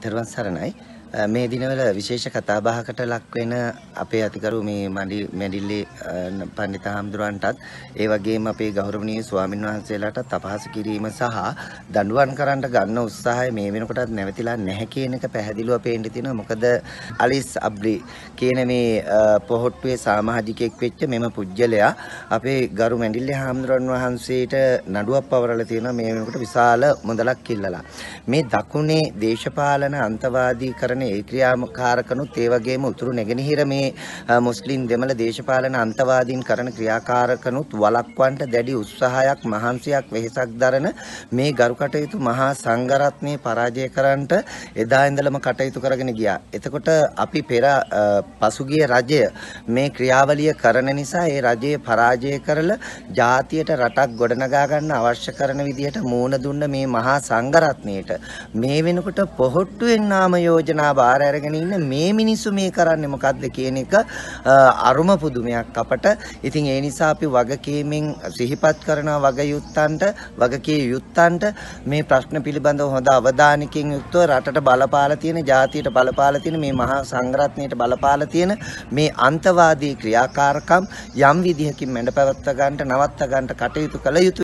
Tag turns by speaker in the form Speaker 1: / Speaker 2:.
Speaker 1: තෙරුවන් සරණයි මේ දිනවල විශේෂ කතාබහකට ලක්වෙන අපේ අතිකරු මේ මැඩිල්ලේ පණ්ඩිත හාමුදුරන්ටත් ඒ වගේම අපේ ගෞරවනීය ස්වාමින් වහන්සේලාටත් අපහාස කිරීම සහ දඬුවම් කරන්න ගන්න උත්සාහය මේ වෙනකොටත් නැවතිලා නැහැ කියන එක පැහැදිලිව පේන්න තියෙනවා. මොකද අලිස් අබ්ලි කියන මේ පොහොට්ටුවේ සමාජිකයෙක් වෙච්ච මෙම පුජ්‍යලයා අපේ ගරු මැඩිල්ලේ හාමුදුරන් වහන්සේට නඩුවක් පවරලා තියෙනවා. මේ වෙනකොට විශාල මුදලක් කිල්ලලා. මේ දකුණේ දේශපාලන අන්තවාදී කරන ක්‍රියාකාරකනේ ඒ ක්‍රියාකාරකනුත් ඒ වගේම උතුරු නැගෙනහිර මේ මුස්ලිම් දෙමළ දේශපාලන අන්තවාදීන් කරන ක්‍රියාකාරකනුත් වළක්වන්නට දැඩි උත්සාහයක් මහන්සියක් වෙහෙසක් දරන මේ ගරු කටයුතු මහා සංඝරත්නය පරාජය කරන්නට එදා ඉඳලම කටයුතු කරගෙන ගියා. එතකොට අපි පෙර පසුගිය රජය මේ ක්‍රියාවලිය කරන නිසා ඒ රජය පරාජය කරලා ජාතියට රටක් ගොඩනගා ගන්න අවශ්‍ය කරන විදිහට මූණ දුන්න මේ මහා සංඝරත්නයට මේ වෙනකොට පොහොට්ටුවෙන් නාම යෝජනා මිනිහා බාර අරගෙන ඉන්න මේ මිනිස්සු මේ කරන්නේ මොකද්ද කියන එක අරුම පුදුමයක් අපට. ඉතින් ඒ නිසා අපි වගකීමෙන් සිහිපත් කරන වගයුත්තන්ට වගකී යුත්තන්ට මේ ප්‍රශ්න පිළිබඳව හොඳ අවධානකින් යුක්තව රටට බලපාලා තියෙන, ජාතියට බලපාලා තියෙන, මේ මහා සංග්‍රහණයට බලපාලා තියෙන මේ අන්තවාදී ක්‍රියාකාරකම් යම් විදිහකින් මැඩපැවත්ත ගන්නට නවත්ත ගන්නට කටයුතු කළ යුතුයි.